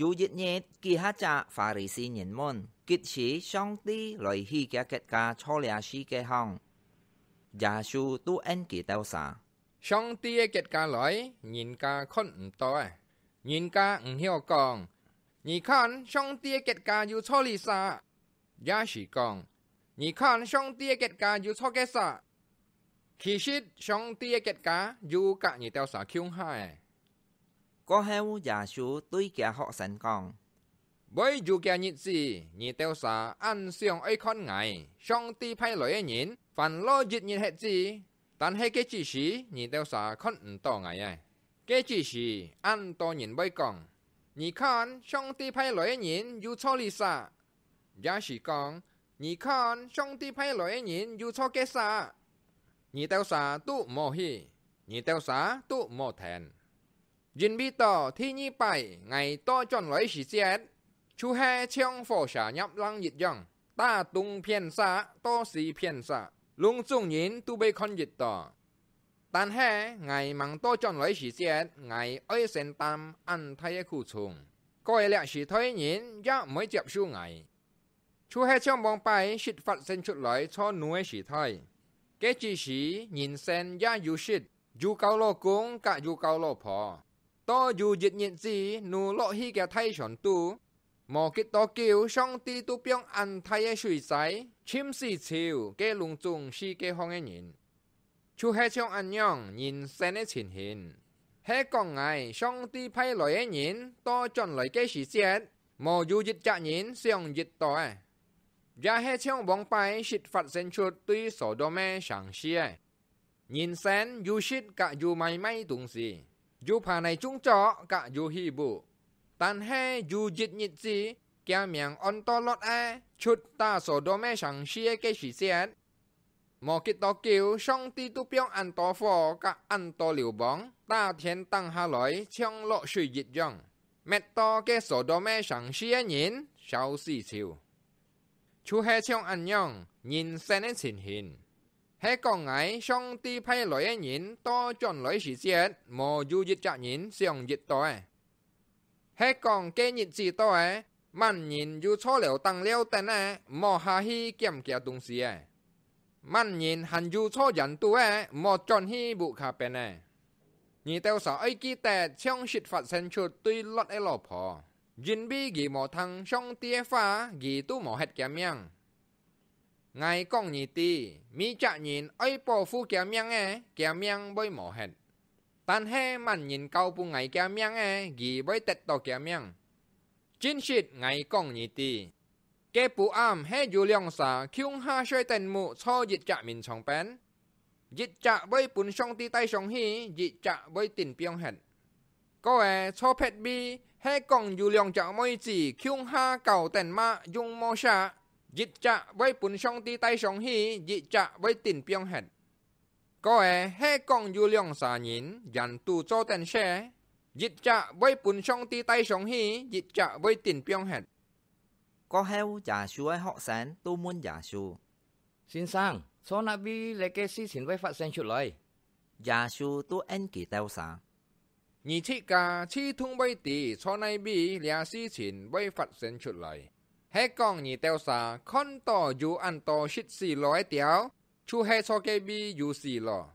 ยูยิเนี่ยกิฮะจะฟาริสีเนีนมนกิดชีช่องตีลอยฮีกเกตกาโชเลียชีเกฮองยาชูตูเอ็นกิเตวสาช่องตีเกตกาลอยยินกาคนตัวยินกาอุ่นเฮียวกองยี่ขันช่องตีเกตกาอยู่ชโชลีซายาชีกองยี่ขันช่องตีเกตกาอยู่ชโชเกสาคิชิตช่องตีเกตกาอยู่กะยี่เตวสาคิวงไฮ có heo giả sử đối kia họ sẵn còn. Bởi dù kia nhị gì, nhị tiêu xa ăn xiong ấy con ngài, xong ti phải lỗi ấy nhìn, phản lo dịch nhìn hết gì. Tàn hệ cái chỉ sĩ, nhị tiêu xa con ẩn tỏ ngài ấy. À. Cái chỉ sĩ, ăn to nhìn bây con. Nhị con, xong ti phải lỗi ấy nhìn, dù cho lý xa. Giả sĩ con, nhị con, xong ti phải lỗi ấy nhìn, dù cho cái xa. Nhị tiêu xa tụ mò hi, nhị tiêu xa tụ mò thèn. ยินบีต่อที่นี่ไปไงต่อจนร้อยสิเจ็ดชูแฮเชียงโฟฉายับลังยิดยองตาตุงเพียนซาต่อสีเพียนซะลุงจุงยินตูไปคอนยิดต่อตันแฮไงมังโตจอนร้อยสิเจ็ไงเอ้ยเซนตามอันทายคู่ชงก็เลยสิทอยยินยะไม่เจ็บชูไงชูแฮเชียงมองไปสิฟัดเซนชุดร้อยช่อนุ้ยสิทอยเกจิสียินเซนยะยูสิดยูเกาโลกุงกะยูเกาโลพอต่ออยู่ย็ดเย็นสีนูโลาะฮีแกไทยฉอนตูหมอกิตตอกียวช่องตีตูเปียงอันไทยสุยใสชิมสีเชิวแกลุงจุงชีแกห้องเงินชูเฮช่องอันยองยินเซนเฉินเห็นเฮกองไงช่องตีไพ่ลอยเงินต่อจนลอยแกสีเจ็ดหมออยู่ยิดจะเงินเสียงยิดต่อยาเฮช่องบองไปชิดฟัดเซนชุดตีโสอดอแม่ฉังเชียยินแซนยูชิดกะอยู่ไม่ไม่ตุงสี dù phà này chúng cho cả dù hi bù tan he dù dịch nhịt gì kia miệng on to lót a chút ta sổ đô mê chẳng xìa cái xì xét mò kít to kêu xong ti tu piong ăn to phò cả ăn to liều bóng ta thiên tăng hà lõi trong lộ sự dịch dòng mẹ to cái sổ đô mê chẳng xìa nhìn sau xì xìu chú he trong ăn nhong nhìn xem đến xin hình ให้กองไอช่องตีไพ่ลอยหญินต่อจนลอยสีเสียดมอยู่ยิตจักหญินเสียงยิตต่อให้กองเกยิตสีต่อมันหญินยูช่อเหลวตังเลี้ยวแต่น่มอฮาฮีเกียมเกี่ยตุงเสียมันยินหันยูชโซยันตัวเอมอจอนฮีบุคาเป็นเอยีเตวสาไอ้กี่แต่ช่องสิทฟัดเซนชุดตุยอดไอ้หลอพอยินบีกีหมอทังช่องเตียฟ้ากี่ตู้หมอเฮ็ดแกมยังไงก้องนีตี มีจะยินไอ้ปอฟูแกเมียงแอแกเมียงบ่หมอเห็ดตันแห่มันยินเกาปุงไงแกเมียงแอกีบ่เต็ดต่อแกเมียงจินชิดไงก้องนีตีแกปูอ้ามให้อยู่เลียงสาคิงหาช่วยเต็นมือชอยิดจะมินชองแปนยิดจะบ่ปุ่นช่องตีไตช่องฮียิดจะบ่ตินเปียงเห็ด ก็แอชอเพชรบี ให้ก้องอยู่เลียงจะม่จีคิงหาเก่าเต็นมายุงโมชายิจะไว้ปุ่นช่องตีไตช่องฮียิจะไว้ติ่นเปียงเห็ดก็เอเฮกองยูเลียงสาญินยันตูโจเตนเชยิจะไว้ปุ่นช่องตีไตช่องฮียิจะไว้ติ่นเปียงเห็ดก็เฮวจ่าช่วยหอกแสนตูมุนจ่าชูสินสังโซนาบีเลเกซีสินไว้ฟัดเซนชุดเลยจ่าชูตูเอ็นกี่เตาสา你去家去通外地，从那边两事情ุ发生出来。黑港尼泰萨，看2就按0米，深400米，主海啸贝有4个。